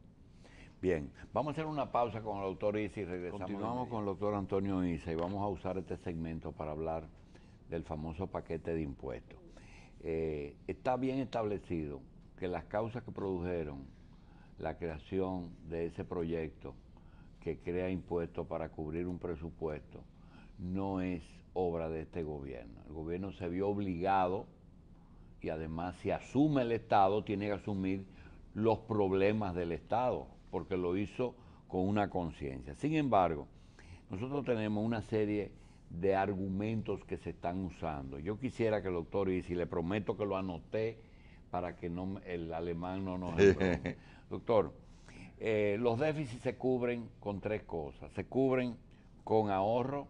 Bien, vamos a hacer una pausa con el doctor Isa y regresamos. Continuamos con el doctor Antonio Isa y vamos a usar este segmento para hablar del famoso paquete de impuestos. Eh, está bien establecido que las causas que produjeron la creación de ese proyecto que crea impuestos para cubrir un presupuesto no es obra de este gobierno. El gobierno se vio obligado y además si asume el Estado, tiene que asumir los problemas del Estado, porque lo hizo con una conciencia. Sin embargo, nosotros tenemos una serie de argumentos que se están usando. Yo quisiera que el doctor, y si le prometo que lo anoté para que no, el alemán no nos... doctor, eh, los déficits se cubren con tres cosas. Se cubren con ahorro,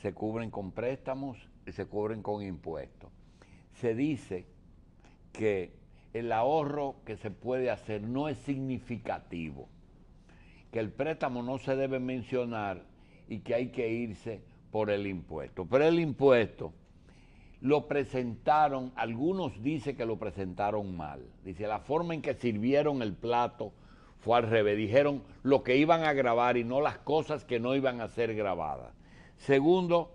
se cubren con préstamos y se cubren con impuestos. Se dice que el ahorro que se puede hacer no es significativo, que el préstamo no se debe mencionar y que hay que irse por el impuesto. Pero el impuesto lo presentaron, algunos dicen que lo presentaron mal. Dice, la forma en que sirvieron el plato fue al revés. Dijeron lo que iban a grabar y no las cosas que no iban a ser grabadas. Segundo,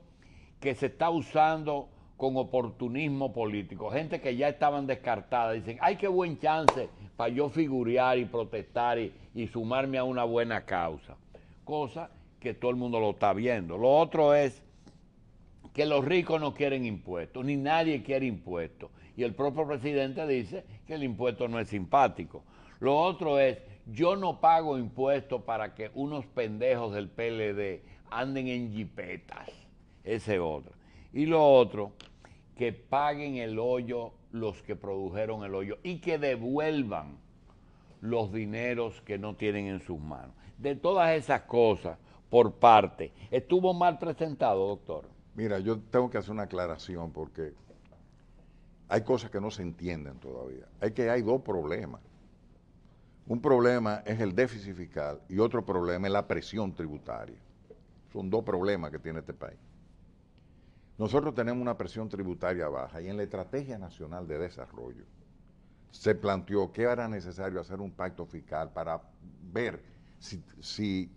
que se está usando con oportunismo político. Gente que ya estaban descartadas. Dicen, ay, qué buen chance para yo figurear y protestar y, y, sumarme a una buena causa. Cosa que todo el mundo lo está viendo. Lo otro es que los ricos no quieren impuestos, ni nadie quiere impuestos. Y el propio presidente dice que el impuesto no es simpático. Lo otro es, yo no pago impuestos para que unos pendejos del PLD anden en jipetas. Ese otro. Y lo otro, que paguen el hoyo los que produjeron el hoyo y que devuelvan los dineros que no tienen en sus manos. De todas esas cosas, por parte, ¿estuvo mal presentado, doctor? Mira, yo tengo que hacer una aclaración porque hay cosas que no se entienden todavía. Es que hay dos problemas. Un problema es el déficit fiscal y otro problema es la presión tributaria. Son dos problemas que tiene este país. Nosotros tenemos una presión tributaria baja y en la Estrategia Nacional de Desarrollo se planteó que era necesario hacer un pacto fiscal para ver si,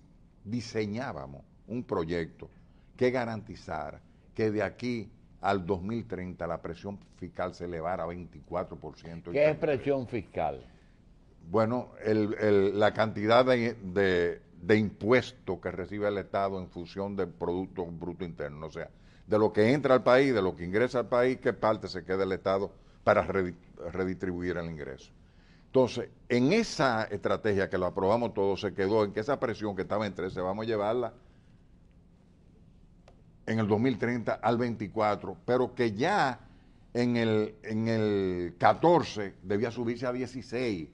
diseñábamos un proyecto que garantizara que de aquí al 2030 la presión fiscal se elevara a 24%. ¿Qué es presión fiscal? Bueno, la cantidad de de impuesto que recibe el Estado en función del Producto Bruto Interno. O sea, de lo que entra al país, de lo que ingresa al país, qué parte se queda el Estado para redistribuir el ingreso. Entonces, en esa estrategia que lo aprobamos todos, se quedó en que esa presión que estaba en 13 vamos a llevarla en el 2030 al 24, pero que ya en el, en el 14 debía subirse a 16.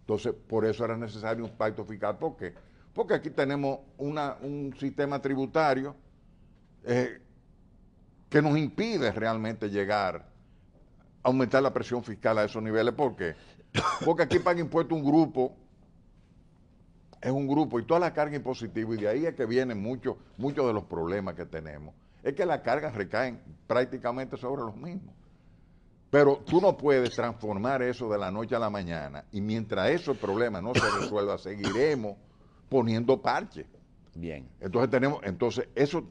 Entonces, por eso era necesario un pacto fiscal, porque porque aquí tenemos un sistema tributario eh, que nos impide realmente llegar a aumentar la presión fiscal a esos niveles. ¿Por qué? Porque aquí paga impuesto un grupo, es un grupo, y toda la carga impositiva, y de ahí es que vienen muchos de los problemas que tenemos. Es que las cargas recaen prácticamente sobre los mismos. Pero tú no puedes transformar eso de la noche a la mañana. Y mientras esos problemas no se resuelvan, seguiremos poniendo parche. Bien. Entonces tenemos, entonces eso,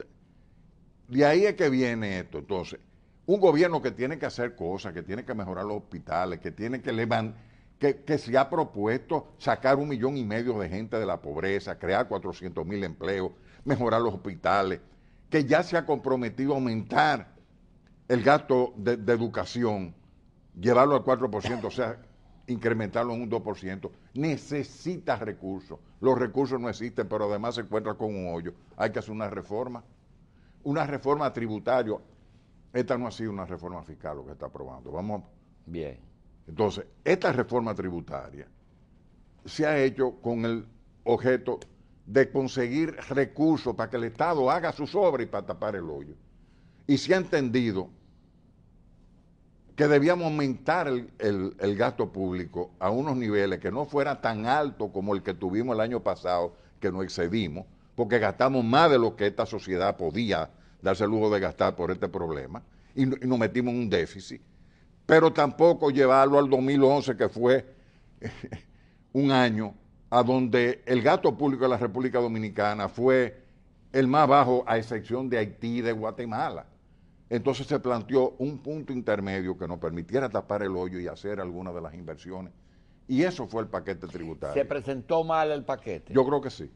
de ahí es que viene esto. Entonces, un gobierno que tiene que hacer cosas, que tiene que mejorar los hospitales, que tiene que levantar, que, se ha propuesto sacar un millón y medio de gente de la pobreza, crear 400 mil empleos, mejorar los hospitales, que ya se ha comprometido a aumentar el gasto de, educación, llevarlo al 4%, o sea, incrementarlo en un 2%. Necesita recursos. Los recursos no existen, pero además se encuentra con un hoyo. Hay que hacer una reforma. Una reforma tributaria. Esta no ha sido una reforma fiscal lo que está aprobando. Vamos. Bien. Entonces, esta reforma tributaria se ha hecho con el objeto de conseguir recursos para que el Estado haga su obras y para tapar el hoyo. Y se ha entendido que debíamos aumentar el, gasto público a unos niveles que no fuera tan alto como el que tuvimos el año pasado, que no excedimos, porque gastamos más de lo que esta sociedad podía darse el lujo de gastar por este problema, y, y nos metimos en un déficit, pero tampoco llevarlo al 2011, que fue un año a donde el gasto público de la República Dominicana fue el más bajo, a excepción de Haití y de Guatemala. Entonces se planteó un punto intermedio que nos permitiera tapar el hoyo y hacer algunas de las inversiones. Y eso fue el paquete tributario. ¿Se presentó mal el paquete? Yo creo que sí.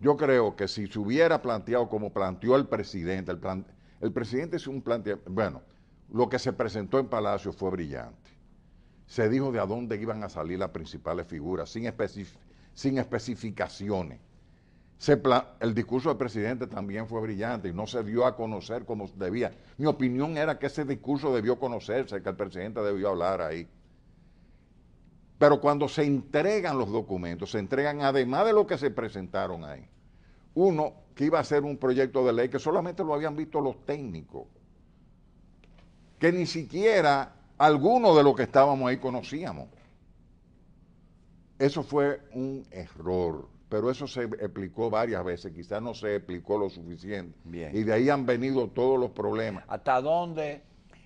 Yo creo que si se hubiera planteado como planteó el presidente, el, el presidente es un planteamiento, bueno, lo que se presentó en Palacio fue brillante. Se dijo de a dónde iban a salir las principales figuras, sin, sin especificaciones el discurso del presidente también fue brillante y no se dio a conocer como debía. Mi opinión era que ese discurso debió conocerse, que el presidente debió hablar ahí. Pero cuando se entregan los documentos, se entregan además de lo que se presentaron ahí. Uno, que iba a ser un proyecto de ley que solamente lo habían visto los técnicos, que ni siquiera alguno de los que estábamos ahí conocíamos. Eso fue un error pero eso se explicó varias veces, quizás no se explicó lo suficiente. Y de ahí han venido todos los problemas. ¿Hasta dónde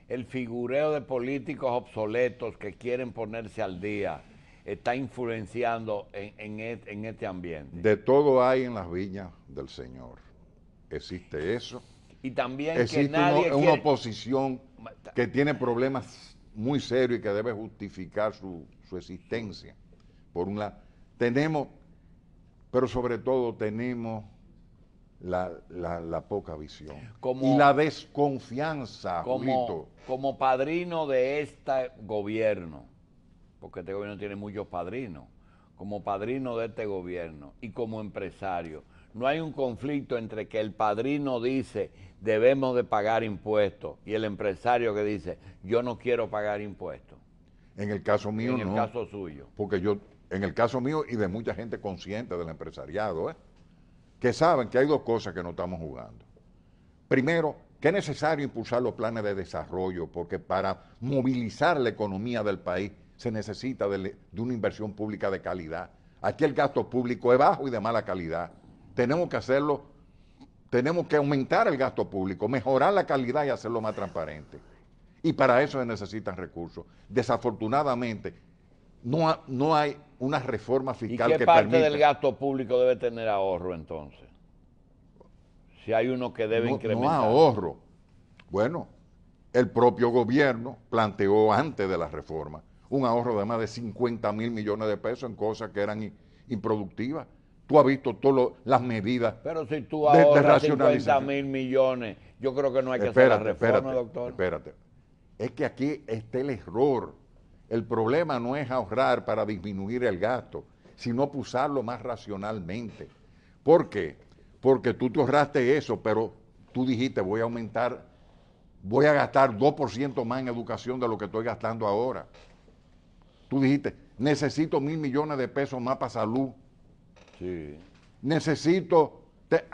el figureo de políticos obsoletos que quieren ponerse al día está influenciando en, en, e, este ambiente? De todo hay en las viñas del Señor. Existe eso. Y también existe que nadie una oposición que tiene problemas muy serios y que debe justificar su, existencia. Por una, tenemos pero sobre todo tenemos la, poca visión y la desconfianza. Como, como padrino de este gobierno, porque este gobierno tiene muchos padrinos, como padrino de este gobierno y como empresario, no hay un conflicto entre que el padrino dice debemos de pagar impuestos y el empresario que dice yo no quiero pagar impuestos. En el caso mío, no. En el caso suyo. Porque yo, en el caso mío y de mucha gente consciente del empresariado, ¿eh? que saben que hay dos cosas que no estamos jugando. Primero, que es necesario impulsar los planes de desarrollo, porque para movilizar la economía del país se necesita de, de una inversión pública de calidad. Aquí el gasto público es bajo y de mala calidad. Tenemos que hacerlo, tenemos que aumentar el gasto público, mejorar la calidad y hacerlo más transparente. Y para eso se necesitan recursos. Desafortunadamente, no, hay una reforma fiscal ¿Y qué parte del gasto público debe tener ahorro entonces? Si hay uno que debe incrementar. No ahorro. Bueno, el propio gobierno planteó antes de la reforma un ahorro de más de 50 mil millones de pesos en cosas que eran improductivas. Tú has visto todas las medidas. Pero si tú ahorras 50 mil millones, yo creo que no hay que hacer la reforma, doctor. Espérate. Es que aquí está el error. El problema no es ahorrar para disminuir el gasto, sino usarlo más racionalmente. ¿Por qué? Porque tú te ahorraste eso, pero tú dijiste voy a aumentar, voy a gastar 2% más en educación de lo que estoy gastando ahora. Tú dijiste, necesito mil millones de pesos más para salud. Sí. Necesito,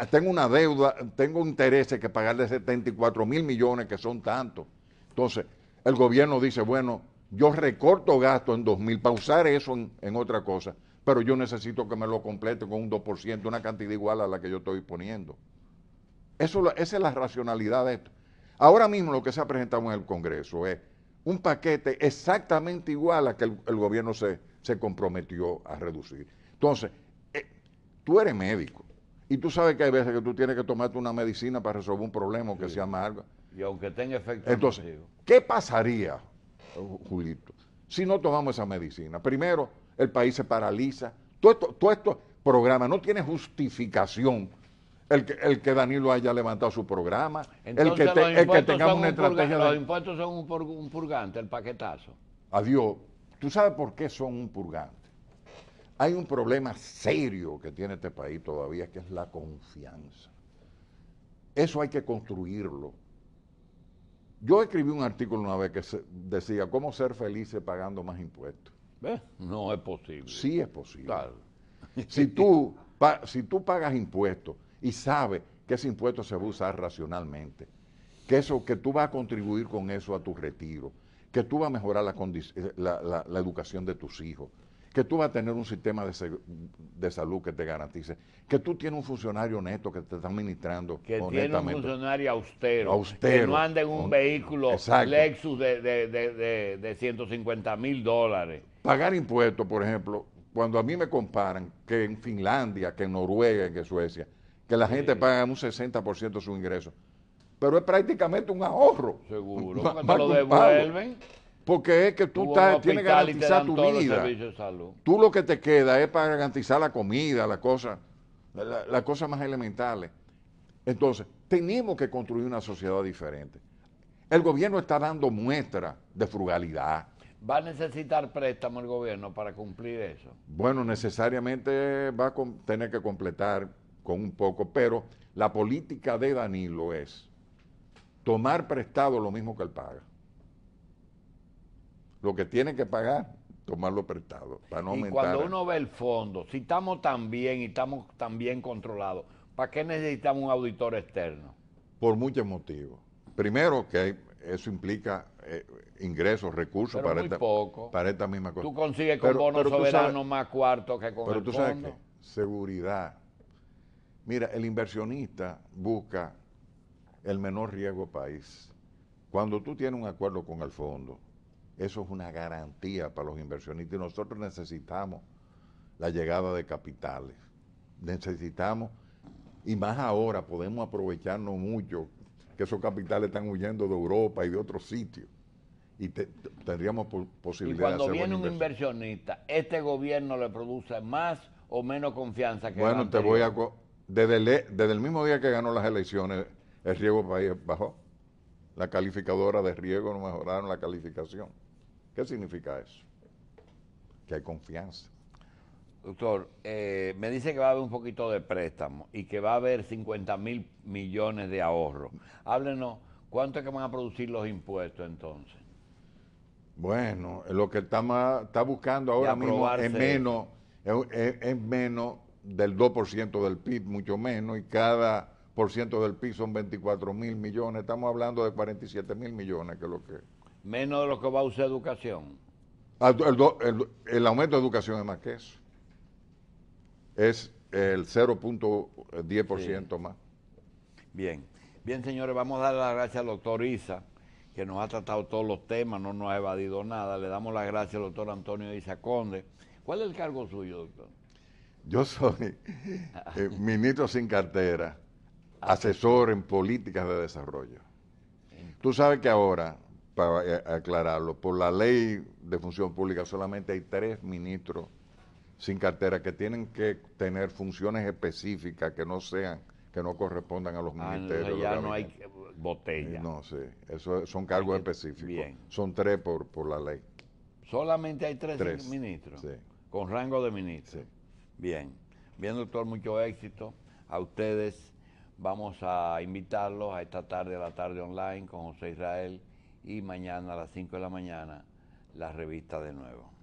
tengo una deuda, tengo intereses que pagar de 74 mil millones, que son tantos. Entonces, el gobierno dice, bueno, yo recorto gasto en 2.000 para usar eso en, otra cosa, pero yo necesito que me lo complete con un 2%, una cantidad igual a la que yo estoy poniendo. Eso, esa es la racionalidad de esto. Ahora mismo lo que se ha presentado en el Congreso es un paquete exactamente igual a que el, gobierno se, comprometió a reducir. Entonces, eh, tú eres médico y tú sabes que hay veces que tú tienes que tomarte una medicina para resolver un problema que se sea algo. Y aunque tenga efecto. Entonces, ¿qué pasaría, Julito, si no tomamos esa medicina, primero el país se paraliza, todo esto, todo esto programa no tiene justificación el que, el que Danilo haya levantado su programa, el, que tengamos una estrategia. Los impuestos son un, un, purgante, el paquetazo. Adiós. ¿Tú sabes por qué son un purgante? Hay un problema serio que tiene este país todavía, que es la confianza. Eso hay que construirlo. Yo escribí un artículo una vez que decía, ¿cómo ser felices pagando más impuestos? No es posible. Sí es posible. Claro. Si, tú, si tú pagas impuestos y sabes que ese impuesto se va a usar racionalmente, que, eso, que tú vas a contribuir con eso a tu retiro, que tú vas a mejorar la eh, educación de tus hijos, que tú vas a tener un sistema de, salud que te garantice, que tú tienes un funcionario honesto que te está administrando. Que tiene un funcionario austero, que no ande en un, vehículo Lexus de, 150 mil dólares. Pagar impuestos, por ejemplo, cuando a mí me comparan que en Finlandia, que en Noruega, que en Suecia, que la gente paga un 60% de su ingreso pero es prácticamente un ahorro. Seguro, cuando lo devuelven. Porque es que tú tienes que garantizar tu vida. Tú lo que te queda es para garantizar la comida, las cosas, cosas más elementales. Entonces, tenemos que construir una sociedad diferente. El gobierno está dando muestra de frugalidad. ¿Va a necesitar préstamo el gobierno para cumplir eso? Bueno, necesariamente va a tener que completar con un poco, pero la política de Danilo es tomar prestado lo mismo que él paga lo que tiene que pagar, tomarlo prestado, y Cuando uno ve el fondo, si estamos tan bien y estamos tan bien controlados, ¿para qué necesitamos un auditor externo? Por muchos motivos. Primero, que eso implica eh, ingresos, recursos para, esta, poco. para esta misma cosa. Tú consigues con bonos soberanos más cuartos que con Pero tú sabes que seguridad. Mira, el inversionista busca el menor riesgo país. Cuando tú tienes un acuerdo con el fondo, eso es una garantía para los inversionistas y nosotros necesitamos la llegada de capitales. Necesitamos, y más ahora podemos aprovecharnos mucho, que esos capitales están huyendo de Europa y de otros sitios. Y tendríamos posibilidad y cuando viene un inversionista, ¿este gobierno le produce más o menos confianza que Bueno, te voy Desde el, e, desde el mismo día que ganó las elecciones, el riego país bajó. La calificadora de riego no mejoraron la calificación. ¿Qué significa eso? Que hay confianza. Doctor, eh, me dice que va a haber un poquito de préstamo y que va a haber 50 mil millones de ahorros. Háblenos, ¿cuánto es que van a producir los impuestos entonces? Bueno, lo que está, buscando ahora mismo es menos, es, es menos del 2% del PIB, mucho menos, y cada por ciento del PIB son 24 mil millones. Estamos hablando de 47 mil millones, que es lo que menos de lo que va a usar educación. Ah, el, aumento de educación es más que eso. Es el 0.10% más. Bien, bien señores, vamos a dar las gracias al doctor Isa, que nos ha tratado todos los temas, no nos ha evadido nada. Le damos las gracias al doctor Antonio Isa Conde. ¿Cuál es el cargo suyo, doctor? Yo soy eh, ministro sin cartera, ah, asesor en políticas de desarrollo. Tú sabes que ahora para eh, aclararlo, por la ley de función pública solamente hay tres ministros sin cartera que tienen que tener funciones específicas que no sean, que no correspondan a los ah, ministerios. Ya no hay botella. No sé, eso son cargos específicos. Bien. Son tres por, por la ley. Solamente hay tres, ministros. Con rango de ministro. Bien. Bien, doctor, mucho éxito. A ustedes vamos a invitarlos a esta tarde, a la tarde online con José Israel y mañana a las 5 de la mañana la revista de nuevo.